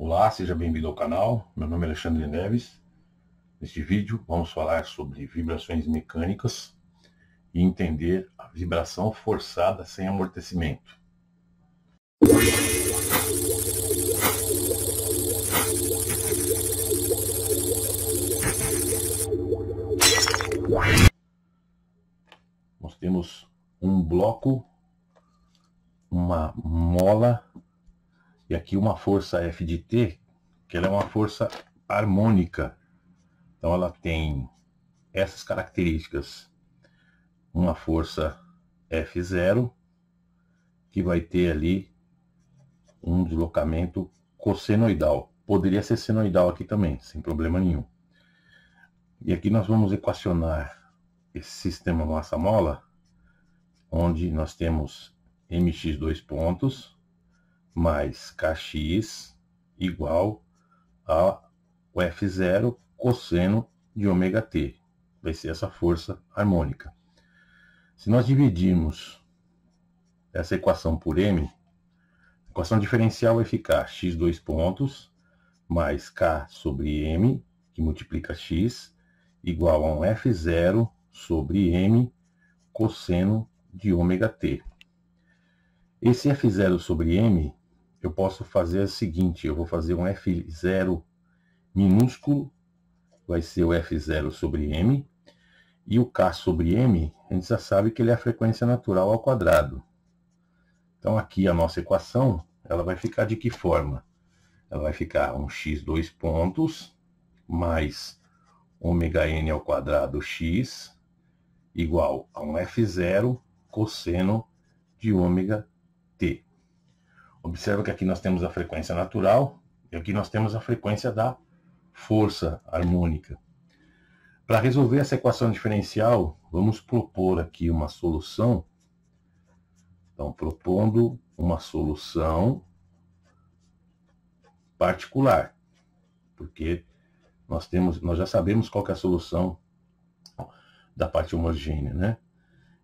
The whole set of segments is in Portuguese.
Olá, seja bem-vindo ao canal. Meu nome é Alexandre Neves. Neste vídeo vamos falar sobre vibrações mecânicas e entender a vibração forçada sem amortecimento. Nós temos um bloco, uma mola e aqui uma força F de T, que ela é uma força harmônica. Então ela tem essas características. Uma força F0, que vai ter ali um deslocamento cossenoidal. Poderia ser senoidal aqui também, sem problema nenhum. E aqui nós vamos equacionar esse sistema massa-mola, onde nós temos mx dois pontos, mais kx igual a F0 cosseno de ômega t. Vai ser essa força harmônica. Se nós dividirmos essa equação por m, a equação diferencial vai ficar x dois pontos mais k sobre m, que multiplica x, igual a um F0 sobre m cosseno de ômega t. Esse F0 sobre m eu posso fazer o seguinte, eu vou fazer um F0 minúsculo, vai ser o F0 sobre M, e o K sobre M, a gente já sabe que ele é a frequência natural ao quadrado. Então aqui a nossa equação, ela vai ficar de que forma? Ela vai ficar um x dois pontos mais ômega n ao quadrado x igual a um f0 cosseno de ômega t. Observa que aqui nós temos a frequência natural e aqui nós temos a frequência da força harmônica. Para resolver essa equação diferencial, vamos propor aqui uma solução. Então, propondo uma solução particular, porque nós temos, nós já sabemos qual é a solução da parte homogênea, né?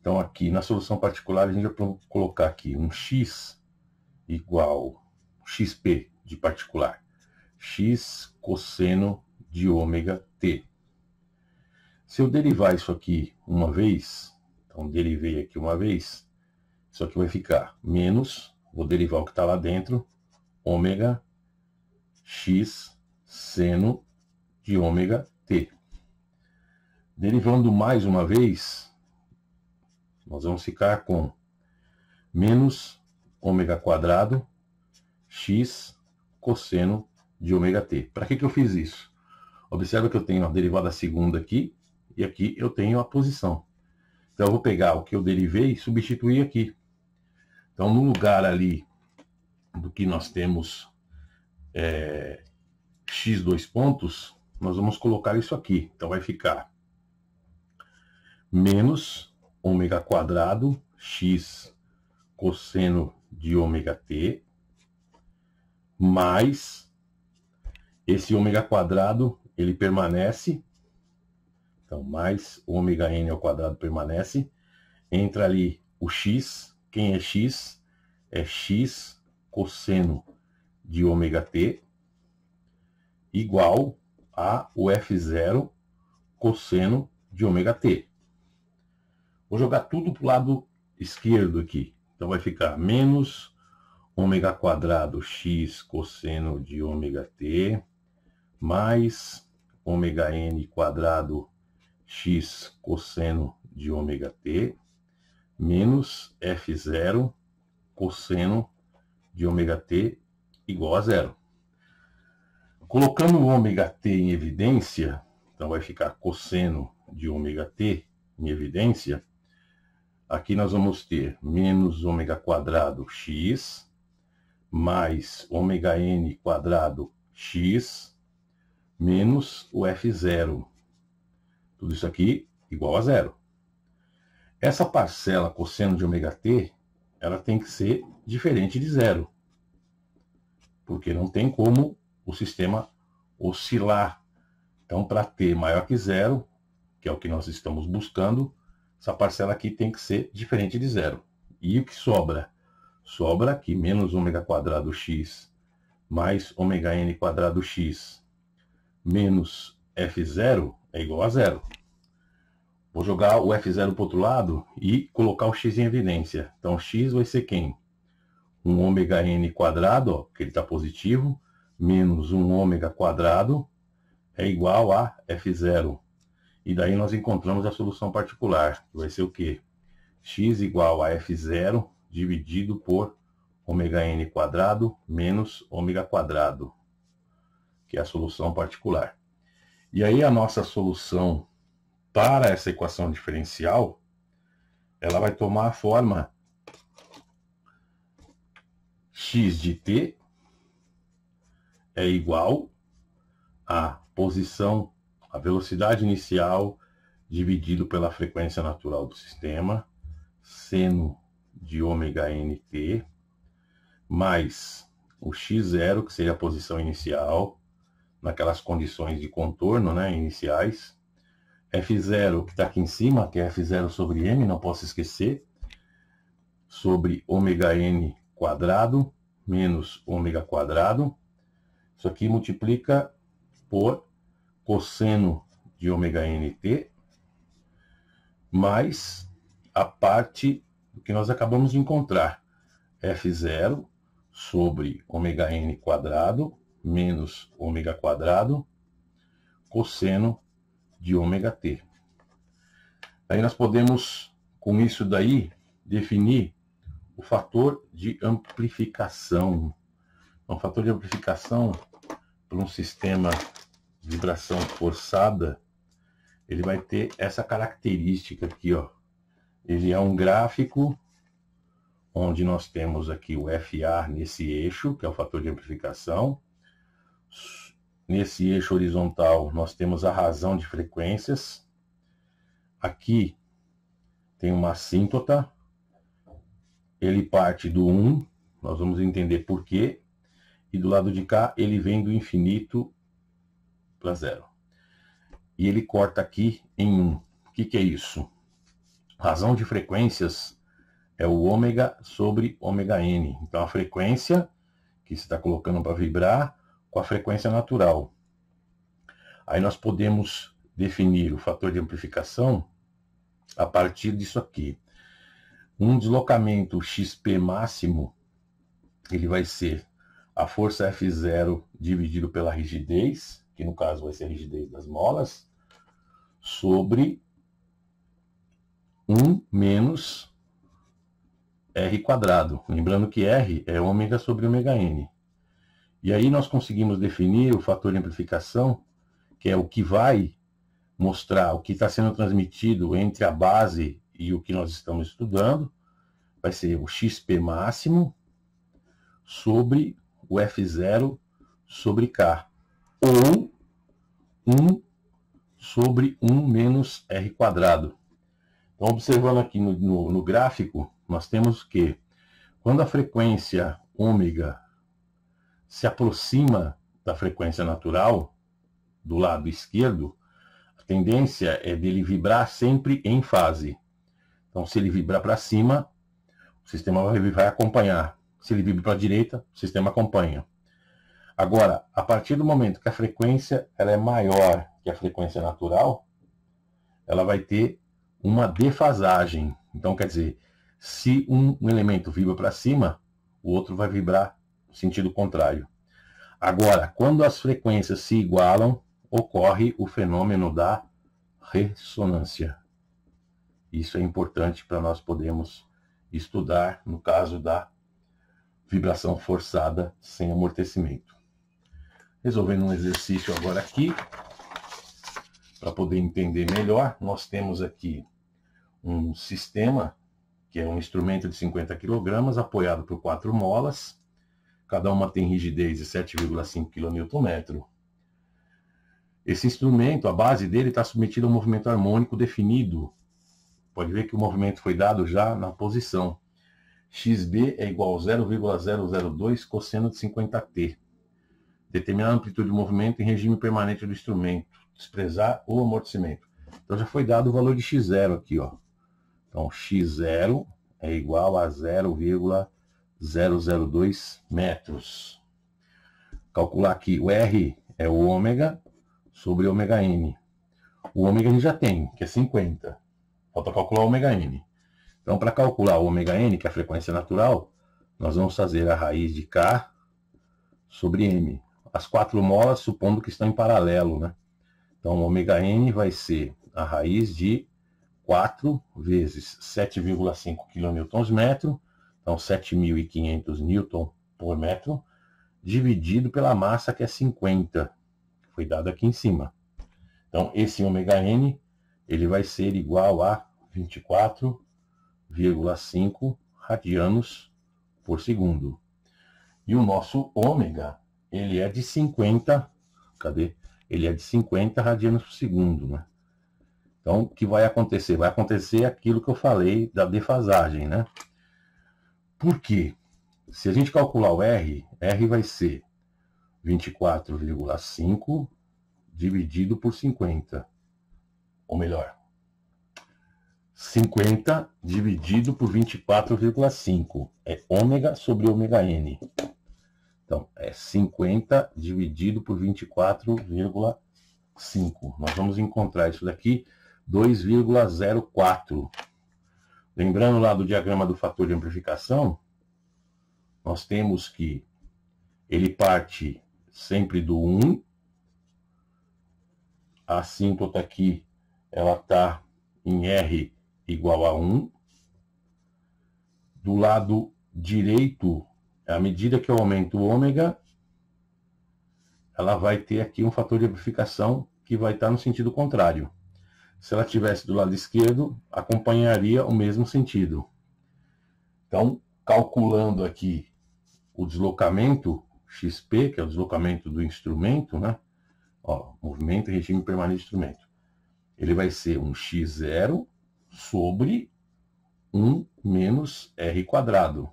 Então aqui na solução particular a gente vai colocar aqui um x igual xp de particular, x cosseno de ômega t. Se eu derivar isso aqui uma vez, então derivei aqui uma vez, isso aqui vai ficar menos, vou derivar o que está lá dentro, ômega x seno de ômega t. Derivando mais uma vez, nós vamos ficar com menos ômega quadrado x cosseno de ômega t. Para que, que eu fiz isso? Observa que eu tenho a derivada segunda aqui e aqui eu tenho a posição. Então eu vou pegar o que eu derivei e substituir aqui. Então no lugar ali do que nós temos é, x dois pontos, nós vamos colocar isso aqui. Então vai ficar menos ômega quadrado x cosseno de ômega T mais esse ômega quadrado, ele permanece. Então, mais ômega n ao quadrado permanece. Entra ali o x. Quem é x? É x cosseno de ômega t igual a o f0 cosseno de ômega t. Vou jogar tudo para o lado esquerdo aqui. Então vai ficar menos ômega quadrado x cosseno de ômega t mais ômega n quadrado x cosseno de ômega t menos f0 cosseno de ômega t igual a zero. Colocando o ômega t em evidência, então vai ficar cosseno de ômega t em evidência, Aqui nós vamos ter menos ômega quadrado x mais ômega n quadrado x menos o f0. Tudo isso aqui igual a zero. Essa parcela cosseno de ômega t, ela tem que ser diferente de zero. Porque não tem como o sistema oscilar. Então, para t maior que zero, que é o que nós estamos buscando, essa parcela aqui tem que ser diferente de zero. E o que sobra? Sobra aqui menos ômega quadrado x mais ômega n quadrado x menos f0 é igual a zero. Vou jogar o f0 para o outro lado e colocar o x em evidência. Então, x vai ser quem? 1 um ômega n quadrado, ó, que ele está positivo, menos 1 um ômega quadrado é igual a f0 e daí nós encontramos a solução particular, que vai ser o quê? x igual a f0 dividido por ômega n quadrado menos ômega quadrado, que é a solução particular. E aí a nossa solução para essa equação diferencial, ela vai tomar a forma x de t é igual à posição a velocidade inicial dividido pela frequência natural do sistema, seno de ômega nt, mais o x0, que seria a posição inicial, naquelas condições de contorno né, iniciais, f0, que está aqui em cima, que é f0 sobre m, não posso esquecer, sobre ômega n quadrado, menos ômega quadrado, isso aqui multiplica por cosseno de ômega nt, mais a parte que nós acabamos de encontrar, F0 sobre ômega n quadrado menos ômega quadrado cosseno de ômega t. Aí nós podemos, com isso daí, definir o fator de amplificação. um então, o fator de amplificação para um sistema vibração forçada, ele vai ter essa característica aqui, ó. Ele é um gráfico onde nós temos aqui o FA nesse eixo, que é o fator de amplificação. Nesse eixo horizontal, nós temos a razão de frequências. Aqui tem uma assíntota. Ele parte do 1, nós vamos entender por quê. E do lado de cá, ele vem do infinito dupla zero. E ele corta aqui em 1. O que, que é isso? Razão de frequências é o ômega sobre ômega n. Então, a frequência que se está colocando para vibrar com a frequência natural. Aí nós podemos definir o fator de amplificação a partir disso aqui. Um deslocamento XP máximo, ele vai ser a força F0 dividido pela rigidez, que no caso vai ser a rigidez das molas, sobre 1 menos R quadrado. Lembrando que R é ômega sobre ômega N. E aí nós conseguimos definir o fator de amplificação, que é o que vai mostrar o que está sendo transmitido entre a base e o que nós estamos estudando. Vai ser o XP máximo sobre o F0 sobre K ou 1 sobre 1 menos r quadrado. Então, observando aqui no, no, no gráfico, nós temos que quando a frequência ômega se aproxima da frequência natural do lado esquerdo, a tendência é dele vibrar sempre em fase. Então, se ele vibrar para cima, o sistema vai acompanhar. Se ele vibra para a direita, o sistema acompanha. Agora, a partir do momento que a frequência ela é maior que a frequência natural, ela vai ter uma defasagem. Então, quer dizer, se um elemento vibra para cima, o outro vai vibrar no sentido contrário. Agora, quando as frequências se igualam, ocorre o fenômeno da ressonância. Isso é importante para nós podermos estudar no caso da vibração forçada sem amortecimento. Resolvendo um exercício agora aqui, para poder entender melhor, nós temos aqui um sistema, que é um instrumento de 50 kg, apoiado por quatro molas, cada uma tem rigidez de 7,5 kNm. Esse instrumento, a base dele está submetida a um movimento harmônico definido. Pode ver que o movimento foi dado já na posição. XB é igual a 0,002 cosseno de 50t determinar a amplitude do movimento em regime permanente do instrumento, desprezar o amortecimento. Então já foi dado o valor de x0 aqui, ó. Então x0 é igual a 0,002 metros. Calcular aqui, o R é o ômega sobre ômega n. O ômega n já tem, que é 50. Falta calcular o ômega n. Então, para calcular o ômega n, que é a frequência natural, nós vamos fazer a raiz de k sobre m as quatro molas, supondo que estão em paralelo, né? Então, ômega n vai ser a raiz de 4 vezes 7,5 kN metro, então 7.500 newton por metro, dividido pela massa que é 50, que foi dado aqui em cima. Então, esse ômega n ele vai ser igual a 24,5 radianos por segundo. E o nosso ômega ele é de 50, cadê? Ele é de 50 radianos por segundo, né? Então, o que vai acontecer? Vai acontecer aquilo que eu falei da defasagem, né? Por quê? Se a gente calcular o R, R vai ser 24,5 dividido por 50. Ou melhor, 50 dividido por 24,5 é ômega sobre ômega n. Então, é 50 dividido por 24,5. Nós vamos encontrar isso daqui, 2,04. Lembrando lá do diagrama do fator de amplificação, nós temos que ele parte sempre do 1. A assíntota aqui, ela está em R igual a 1. Do lado direito à medida que eu aumento o ômega, ela vai ter aqui um fator de amplificação que vai estar no sentido contrário. Se ela tivesse do lado esquerdo, acompanharia o mesmo sentido. Então, calculando aqui o deslocamento XP, que é o deslocamento do instrumento, né? Ó, movimento e regime permanente do instrumento. Ele vai ser um x0 sobre 1 menos r quadrado.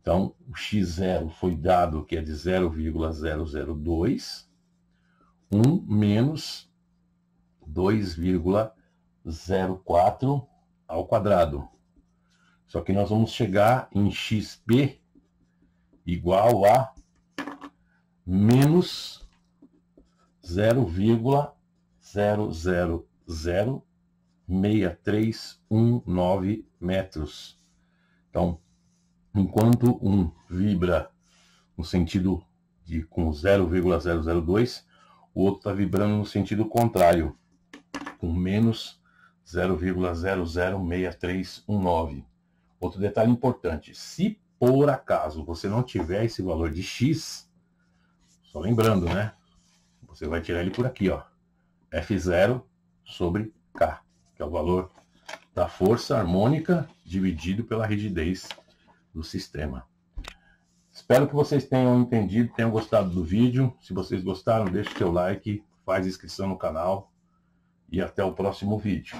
Então, o x0 foi dado, que é de 0,002, 1 menos 2,04 ao quadrado. Só que nós vamos chegar em xp igual a menos 0,0006319 metros. Então, enquanto um vibra no sentido de com 0,002, o outro está vibrando no sentido contrário, com menos 0,006319. Outro detalhe importante, se por acaso você não tiver esse valor de x, só lembrando, né? Você vai tirar ele por aqui, ó. F0 sobre K, que é o valor da força harmônica dividido pela rigidez do sistema. Espero que vocês tenham entendido, tenham gostado do vídeo. Se vocês gostaram, deixe seu like, faz inscrição no canal e até o próximo vídeo.